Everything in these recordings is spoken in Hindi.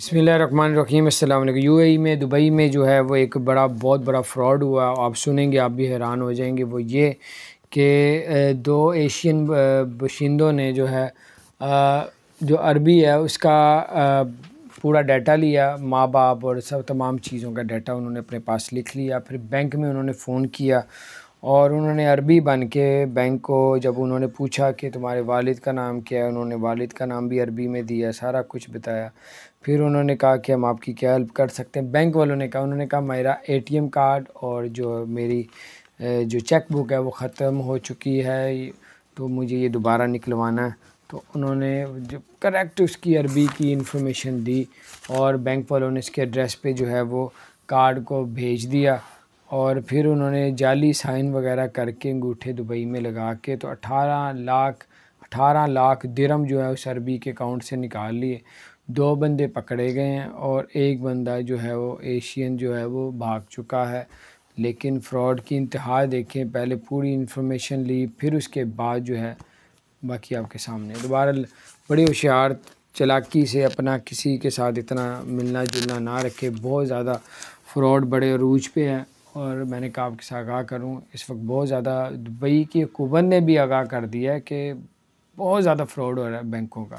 बसमीम अल्लाम यू ए में दुबई में जो है वो एक बड़ा बहुत बड़ा फ्रॉड हुआ आप सुनेंगे आप भी हैरान हो जाएंगे वो ये कि दो एशियन बशिंदों ने जो है जो अरबी है उसका पूरा डाटा लिया माँ बाप और सब तमाम चीज़ों का डाटा उन्होंने अपने पास लिख लिया फिर बैंक में उन्होंने फ़ोन किया और उन्होंने अरबी बन के बैंक को जब उन्होंने पूछा कि तुम्हारे वालिद का नाम क्या है उन्होंने वालिद का नाम भी अरबी में दिया सारा कुछ बताया फिर उन्होंने कहा कि हम आपकी क्या हेल्प कर सकते हैं बैंक वालों ने कहा उन्होंने कहा मेरा एटीएम कार्ड और जो मेरी जो चेक बुक है वो ख़त्म हो चुकी है तो मुझे ये दोबारा निकलवाना है तो उन्होंने जो करेक्ट उसकी अरबी की इन्फॉर्मेशन दी और बैंक वालों ने इसके एड्रेस पर जो है वो कार्ड को भेज दिया और फिर उन्होंने जाली साइन वगैरह करके अंगूठे दुबई में लगा के तो अठारह लाख अठारह लाख दिरम जो है उस अरबी के अकाउंट से निकाल लिए दो बंदे पकड़े गए हैं और एक बंदा जो है वो एशियन जो है वो भाग चुका है लेकिन फ्रॉड की इंतहा देखें पहले पूरी इन्फॉर्मेशन ली फिर उसके बाद जो है बाकी आपके सामने दोबारा बड़ी होशियार चलाकी से अपना किसी के साथ इतना मिलना जुलना ना रखे बहुत ज़्यादा फ्रॉड बड़े अरूज पे है और मैंने कहा आपके साथ आगाह करूँ इस वक्त बहुत ज़्यादा दुबई की हुकूमत ने भी आगाह कर दिया है कि बहुत ज़्यादा फ्रॉड हो रहा है बैंकों का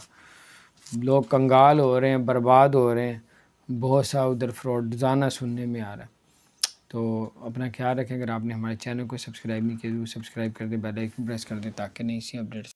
लोग कंगाल हो रहे हैं बर्बाद हो रहे हैं बहुत सा उधर फ्रॉड जाना सुनने में आ रहा है तो अपना ख्याल रखें अगर आपने हमारे चैनल को सब्सक्राइब नहीं किया तो सब्सक्राइब कर दें बेल आइकन प्रेस कर दें ताकि नई सी अपडेट्स